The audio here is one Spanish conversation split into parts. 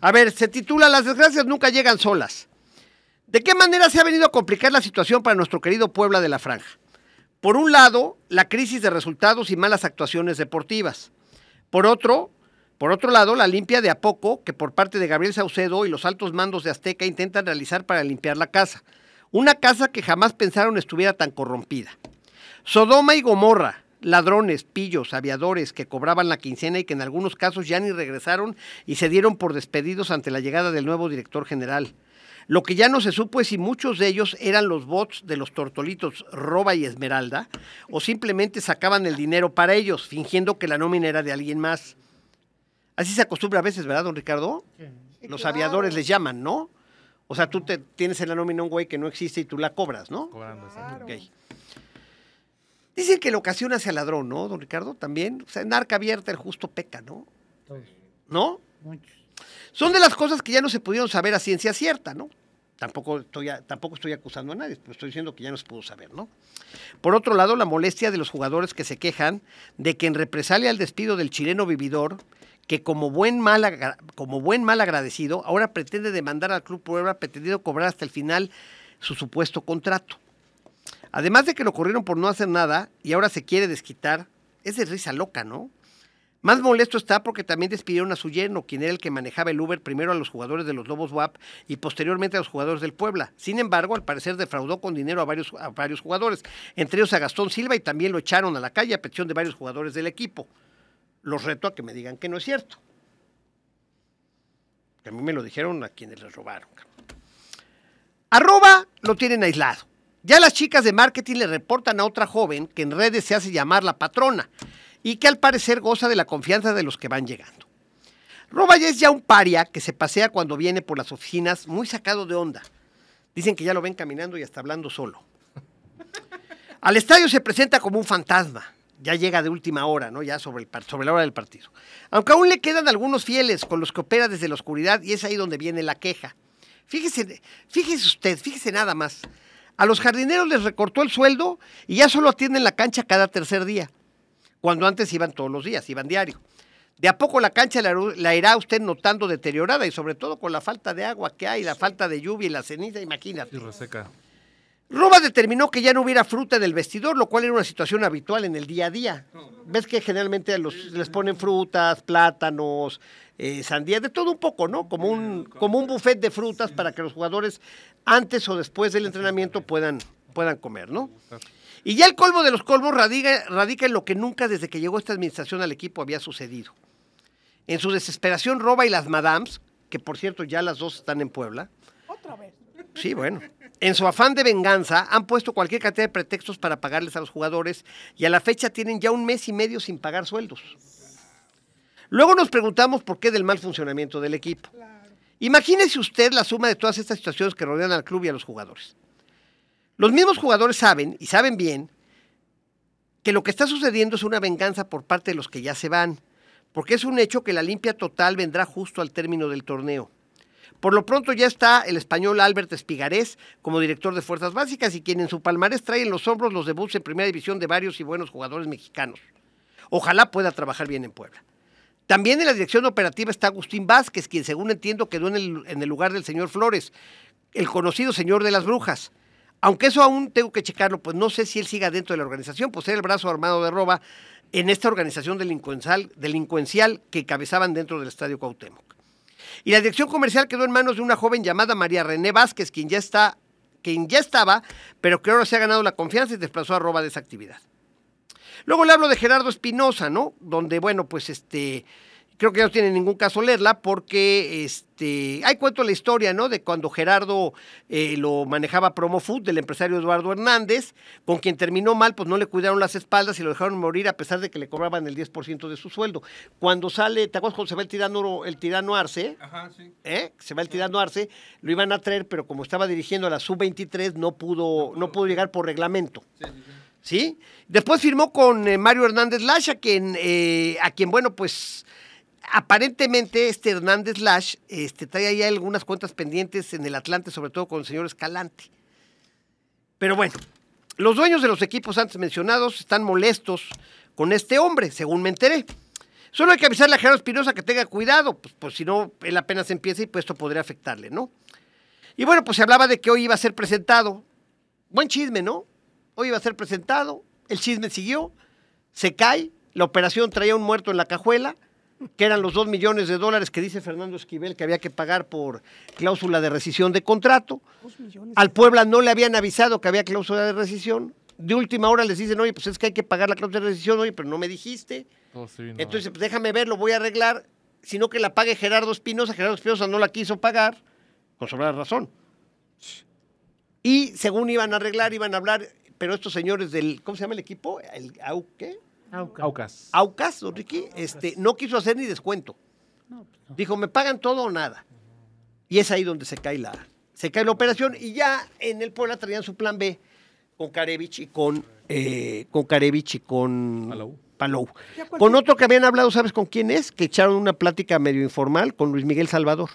A ver, se titula Las desgracias nunca llegan solas. ¿De qué manera se ha venido a complicar la situación para nuestro querido Puebla de la Franja? Por un lado, la crisis de resultados y malas actuaciones deportivas. Por otro, por otro lado, la limpia de a poco que por parte de Gabriel Saucedo y los altos mandos de Azteca intentan realizar para limpiar la casa. Una casa que jamás pensaron estuviera tan corrompida. Sodoma y Gomorra, ladrones, pillos, aviadores que cobraban la quincena y que en algunos casos ya ni regresaron y se dieron por despedidos ante la llegada del nuevo director general. Lo que ya no se supo es si muchos de ellos eran los bots de los tortolitos Roba y Esmeralda o simplemente sacaban el dinero para ellos, fingiendo que la nómina era de alguien más. Así se acostumbra a veces, ¿verdad, don Ricardo? Los aviadores les llaman, ¿no? O sea, tú te tienes en la nómina un güey que no existe y tú la cobras, ¿no? Cobrando, Dicen que la ocasiona hacia ladrón, ¿no, don Ricardo? También. O sea, en arca abierta el justo peca, ¿no? ¿No? Son de las cosas que ya no se pudieron saber a ciencia cierta, ¿no? Tampoco estoy, tampoco estoy acusando a nadie, pero estoy diciendo que ya no se pudo saber, ¿no? Por otro lado, la molestia de los jugadores que se quejan de que en represalia al despido del chileno vividor, que como buen mal, como buen mal agradecido, ahora pretende demandar al Club Puebla pretendido cobrar hasta el final su supuesto contrato. Además de que lo corrieron por no hacer nada y ahora se quiere desquitar, es de risa loca, ¿no? Más molesto está porque también despidieron a su yerno, quien era el que manejaba el Uber primero a los jugadores de los Lobos WAP y posteriormente a los jugadores del Puebla. Sin embargo, al parecer defraudó con dinero a varios, a varios jugadores, entre ellos a Gastón Silva y también lo echaron a la calle a petición de varios jugadores del equipo. Los reto a que me digan que no es cierto. Que a mí me lo dijeron a quienes les robaron. Arroba lo tienen aislado. Ya las chicas de marketing le reportan a otra joven que en redes se hace llamar la patrona y que al parecer goza de la confianza de los que van llegando. Roba ya es ya un paria que se pasea cuando viene por las oficinas muy sacado de onda. Dicen que ya lo ven caminando y hasta hablando solo. Al estadio se presenta como un fantasma. Ya llega de última hora, ¿no? Ya sobre, el, sobre la hora del partido. Aunque aún le quedan algunos fieles con los que opera desde la oscuridad y es ahí donde viene la queja. Fíjese, fíjese usted, fíjese nada más. A los jardineros les recortó el sueldo y ya solo atienden la cancha cada tercer día, cuando antes iban todos los días, iban diario. De a poco la cancha la, irá usted notando deteriorada y sobre todo con la falta de agua que hay, la falta de lluvia y la ceniza, imagínate. Y reseca. Roba determinó que ya no hubiera fruta en el vestidor, lo cual era una situación habitual en el día a día. Ves que generalmente les ponen frutas, plátanos, eh, sandía, de todo un poco, ¿no? Como un, como un buffet de frutas para que los jugadores antes o después del entrenamiento puedan, puedan comer, ¿no? Y ya el colmo de los colmos radica, radica en lo que nunca desde que llegó esta administración al equipo había sucedido. En su desesperación, Roba y las Madams, que por cierto ya las dos están en Puebla. Otra vez. Sí, bueno. En su afán de venganza, han puesto cualquier cantidad de pretextos para pagarles a los jugadores y a la fecha tienen ya un mes y medio sin pagar sueldos. Luego nos preguntamos por qué del mal funcionamiento del equipo. Imagínese usted la suma de todas estas situaciones que rodean al club y a los jugadores. Los mismos jugadores saben, y saben bien, que lo que está sucediendo es una venganza por parte de los que ya se van, porque es un hecho que la limpia total vendrá justo al término del torneo. Por lo pronto ya está el español Albert Espigarés como director de Fuerzas Básicas y quien en su palmarés trae en los hombros los debuts en primera división de varios y buenos jugadores mexicanos. Ojalá pueda trabajar bien en Puebla. También en la dirección operativa está Agustín Vázquez, quien según entiendo quedó en el, lugar del señor Flores, el conocido señor de las brujas. Aunque eso aún tengo que checarlo, pues no sé si él siga dentro de la organización, pues era el brazo armado de Roba en esta organización delincuencial, delincuencial que cabezaban dentro del Estadio Cuauhtémoc. Y la dirección comercial quedó en manos de una joven llamada María René Vázquez, quien ya, está, quien ya estaba, pero que ahora se ha ganado la confianza y desplazó a Roba de esa actividad. Luego le hablo de Gerardo Espinosa, ¿no? Donde, bueno, pues este creo que no tiene ningún caso leerla porque este, hay cuento la historia, ¿no? De cuando Gerardo eh, lo manejaba promo food del empresario Eduardo Hernández, con quien terminó mal, pues no le cuidaron las espaldas y lo dejaron morir a pesar de que le cobraban el 10% de su sueldo. Cuando sale, ¿te acuerdas cuando se va el tirano, el tirano Arce? Ajá, sí. ¿Eh? Se va el tirano Arce, lo iban a traer, pero como estaba dirigiendo a la sub-23, no pudo, no pudo llegar por reglamento. Sí, sí, sí. ¿Sí? Después firmó con eh, Mario Hernández Lasha, quien, a quien, bueno, pues aparentemente este Hernández Lash este, trae ahí algunas cuentas pendientes en el Atlante, sobre todo con el señor Escalante. Pero bueno, los dueños de los equipos antes mencionados están molestos con este hombre, según me enteré. Solo hay que avisarle a Gerardo Espinosa que tenga cuidado, pues, pues si no, él apenas empieza y pues esto podría afectarle, ¿no? Y bueno, pues se hablaba de que hoy iba a ser presentado. Buen chisme, ¿no? Hoy iba a ser presentado, el chisme siguió, se cae, la operación traía un muerto en la cajuela, que eran los dos millones de dólares que dice Fernando Esquivel que había que pagar por cláusula de rescisión de contrato. Al Puebla no le habían avisado que había cláusula de rescisión. De última hora les dicen, oye, pues es que hay que pagar la cláusula de rescisión, oye, pero no me dijiste. Oh, Entonces, pues déjame ver, lo voy a arreglar, sino que la pague Gerardo Espinosa. Gerardo Espinosa no la quiso pagar, con sobrada razón. Y según iban a arreglar, iban a hablar, pero estos señores del, ¿cómo se llama el equipo? ¿El qué? Aucas. Aucas, Ricky, este, no quiso hacer ni descuento. Pues Dijo, me pagan todo o nada. Y es ahí donde se cae la, se cae la operación. Y ya en el Puebla traían su plan B con Karevich y con, eh, con Karevich y con Palou. Palou. Con otro que habían hablado, ¿sabes con quién es? Que echaron una plática medio informal con Luis Miguel Salvador.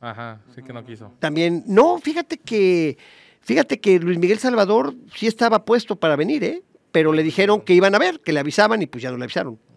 Ajá, sí que no quiso. También, no, fíjate que, fíjate que Luis Miguel Salvador sí estaba puesto para venir, ¿eh? pero le dijeron que iban a ver, que le avisaban y pues ya no le avisaron.